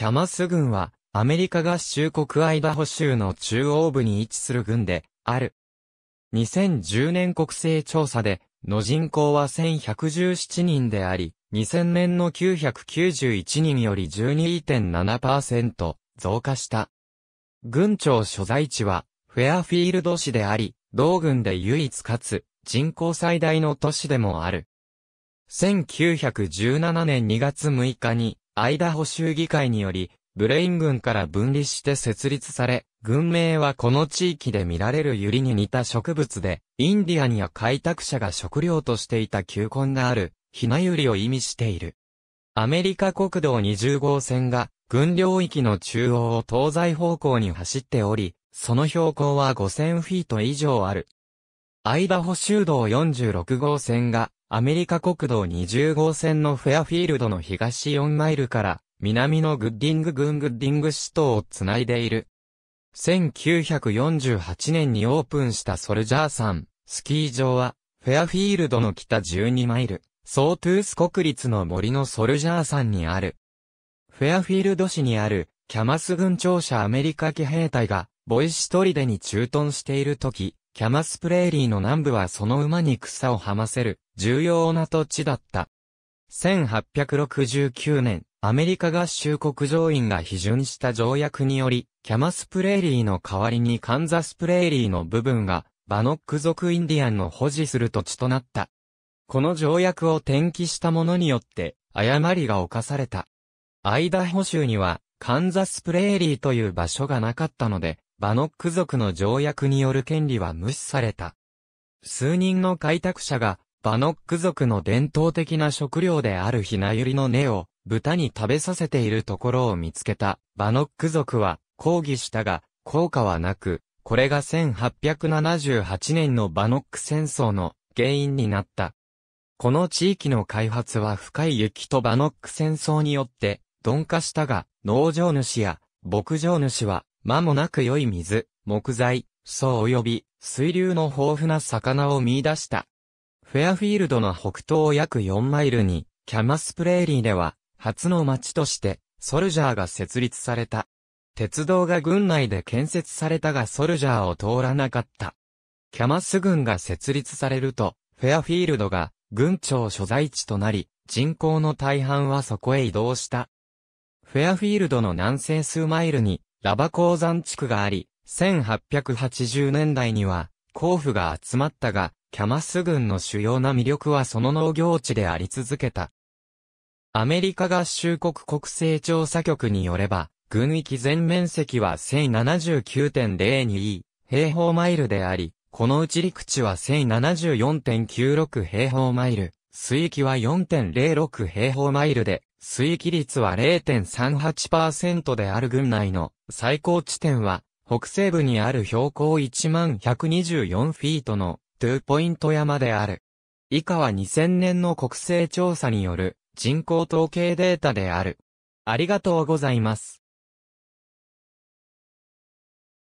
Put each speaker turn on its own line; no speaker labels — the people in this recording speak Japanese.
キャマス軍は、アメリカ合衆国アイダホ州の中央部に位置する軍で、ある。2010年国勢調査で、の人口は1117人であり、2000年の991人より12.7%増加した。軍庁所在地は、フェアフィールド市であり、同軍で唯一かつ、人口最大の都市でもある。1917年2月6日に、アイダホ州議会により、ブレイン軍から分離して設立され、軍名はこの地域で見られるユリに似た植物で、インディアには開拓者が食料としていた球根がある、ひなゆりを意味している。アメリカ国道20号線が、軍領域の中央を東西方向に走っており、その標高は5000フィート以上ある。アイダホ州道46号線が、アメリカ国道20号線のフェアフィールドの東4マイルから南のグッディング郡グッディング市とをつないでいる。1948年にオープンしたソルジャーさん、スキー場は、フェアフィールドの北12マイル、ソートゥース国立の森のソルジャー山にある。フェアフィールド市にある、キャマス軍庁舎アメリカ騎兵隊が、ボイシトリデに駐屯している時、キャマスプレーリーの南部はその馬に草をはませる重要な土地だった。1869年、アメリカ合衆国上院が批准した条約により、キャマスプレーリーの代わりにカンザスプレーリーの部分が、バノック族インディアンの保持する土地となった。この条約を転記した者によって、誤りが犯された。アイダホ州には、カンザスプレーリーという場所がなかったので、バノック族の条約による権利は無視された。数人の開拓者が、バノック族の伝統的な食料であるひなゆりの根を、豚に食べさせているところを見つけた、バノック族は、抗議したが、効果はなく、これが1878年のバノック戦争の原因になった。この地域の開発は深い雪とバノック戦争によって鈍化したが、農場主や牧場主は間もなく良い水、木材、層及び水流の豊富な魚を見出した。フェアフィールドの北東約4マイルに、キャマスプレーリーでは、初の町として、ソルジャーが設立された。鉄道が軍内で建設されたがソルジャーを通らなかった。キャマス軍が設立されると、フェアフィールドが軍庁所在地となり、人口の大半はそこへ移動した。フェアフィールドの南西数マイルに、ラバ鉱山地区があり、1880年代には、甲府が集まったが、キャマス軍の主要な魅力はその農業地であり続けた。アメリカ合衆国国勢調査局によれば、軍域全面積は1 0 7 9 0 2平方マイルであり、このうち陸地は1074.96平方マイル、水域は4.06平方マイルで、水域率は0.38%である軍内の最高地点は、北西部にある標高11,124フィートの、トゥーポイント山である。以下は2000年の国勢調査による人口統計データである。ありがとうございます。